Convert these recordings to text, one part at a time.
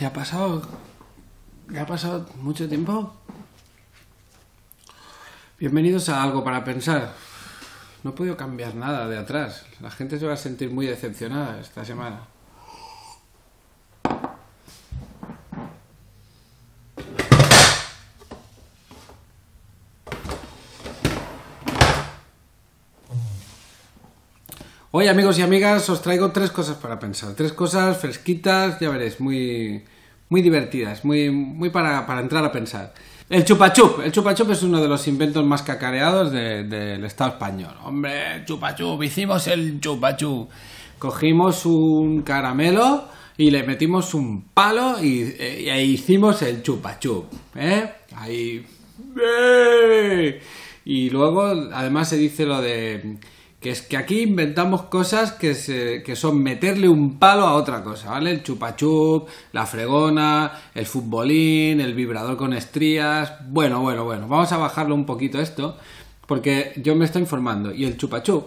Ya ha pasado. Ya ha pasado mucho tiempo. Bienvenidos a Algo para Pensar. No he podido cambiar nada de atrás. La gente se va a sentir muy decepcionada esta semana. Hoy, amigos y amigas, os traigo tres cosas para pensar. Tres cosas fresquitas, ya veréis, muy, muy divertidas, muy, muy para, entrar a pensar. El chupachup. El chupachup es uno de los inventos más cacareados del Estado español. Hombre, chupachup, hicimos el chupachup. Cogimos un caramelo y le metimos un palo y, eh, e hicimos el chupachup. ¿eh? Ahí. ¡eh! Y luego, además, se dice lo de que es que aquí inventamos cosas que, se, que son meterle un palo a otra cosa, ¿vale? El chupachup, la fregona, el futbolín, el vibrador con estrías. Bueno, bueno, bueno, vamos a bajarlo un poquito esto, porque yo me estoy informando. Y el chupachup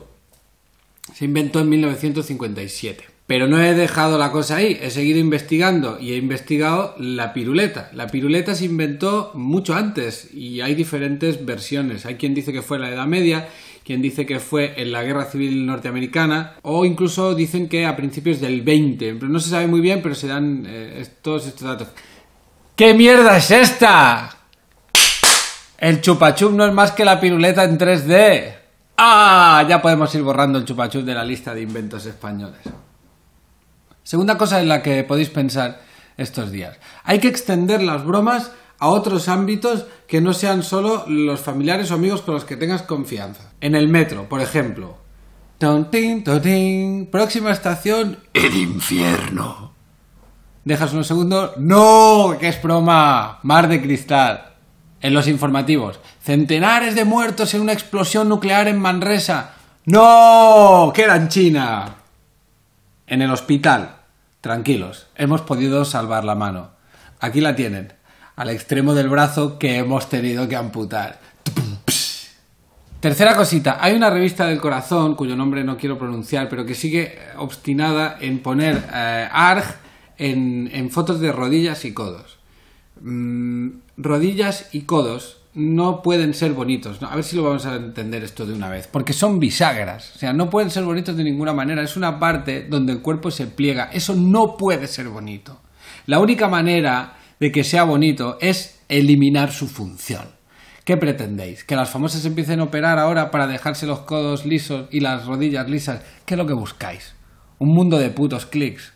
se inventó en 1957. Pero no he dejado la cosa ahí, he seguido investigando y he investigado la piruleta. La piruleta se inventó mucho antes y hay diferentes versiones. Hay quien dice que fue en la Edad Media, quien dice que fue en la Guerra Civil Norteamericana o incluso dicen que a principios del 20. no se sabe muy bien, pero se dan eh, todos estos, datos. ¿Qué mierda es esta? El chupachup no es más que la piruleta en 3D. ¡Ah! Ya podemos ir borrando el chupachup de la lista de inventos españoles. Segunda cosa en la que podéis pensar estos días. Hay que extender las bromas a otros ámbitos que no sean solo los familiares o amigos con los que tengas confianza. En el metro, por ejemplo. Tontín, tontín. Próxima estación, el infierno. Dejas unos segundos. ¡No! ¡Qué es broma! Mar de cristal. En los informativos. Centenares de muertos en una explosión nuclear en Manresa. ¡No! ¡Queda en China! En el hospital. Tranquilos, hemos podido salvar la mano. Aquí la tienen, al extremo del brazo que hemos tenido que amputar. Tercera cosita, hay una revista del corazón, cuyo nombre no quiero pronunciar, pero que sigue eh, obstinada en poner eh, ARG en, fotos de rodillas y codos. Mm, rodillas y codos no pueden ser bonitos. A ver si lo vamos a entender esto de una vez. Porque son bisagras. O sea, no pueden ser bonitos de ninguna manera. Es una parte donde el cuerpo se pliega. Eso no puede ser bonito. La única manera de que sea bonito es eliminar su función. ¿Qué pretendéis? ¿Que las famosas empiecen a operar ahora para dejarse los codos lisos y las rodillas lisas? ¿Qué es lo que buscáis? Un mundo de putos clics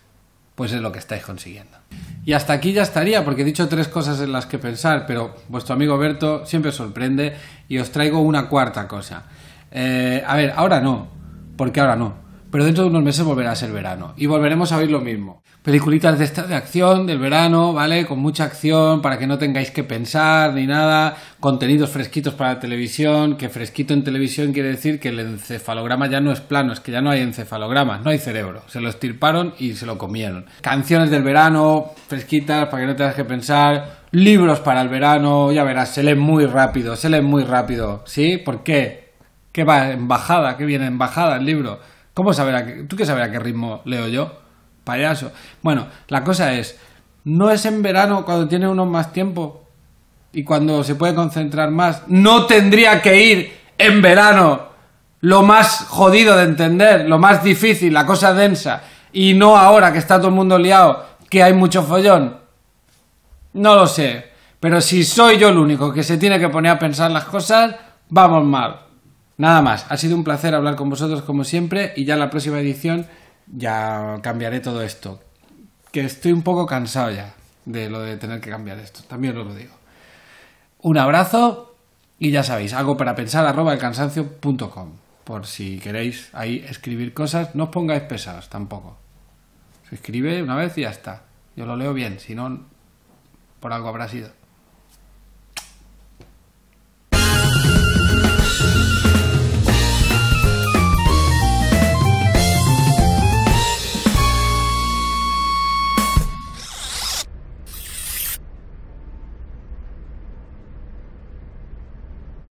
pues es lo que estáis consiguiendo. Y hasta aquí ya estaría, porque he dicho tres cosas en las que pensar, pero vuestro amigo Berto siempre sorprende y os traigo una cuarta cosa. Eh, a ver, ahora no, porque ahora no, pero dentro de unos meses volverá a ser verano y volveremos a oír lo mismo. Peliculitas de, de acción del verano, ¿vale? Con mucha acción para que no tengáis que pensar ni nada, contenidos fresquitos para la televisión, que fresquito en televisión quiere decir que el encefalograma ya no es plano, es que ya no hay encefalogramas, no hay cerebro, se lo estirparon y se lo comieron. Canciones del verano, fresquitas para que no tengas que pensar, libros para el verano, ya verás, se lee muy rápido, se lee muy rápido, ¿sí? ¿Por qué? ¿Qué va en bajada? ¿Qué viene en bajada el libro? ¿Cómo saber ¿Tú qué sabrás qué ritmo leo yo? Payaso. Bueno, la cosa es, no es en verano cuando tiene uno más tiempo y cuando se puede concentrar más. No tendría que ir en verano. Lo más jodido de entender, lo más difícil, la cosa densa. Y no ahora que está todo el mundo liado, que hay mucho follón. No lo sé. Pero si soy yo el único que se tiene que poner a pensar las cosas, vamos mal. Nada más, ha sido un placer hablar con vosotros como siempre y ya en la próxima edición ya cambiaré todo esto. Que estoy un poco cansado ya de lo de tener que cambiar esto, también os lo digo. Un abrazo y ya sabéis, algo para pensar arroba cansancio.com por si queréis ahí escribir cosas, no os pongáis pesados tampoco. Se escribe una vez y ya está. Yo lo leo bien, si no, por algo habrá sido.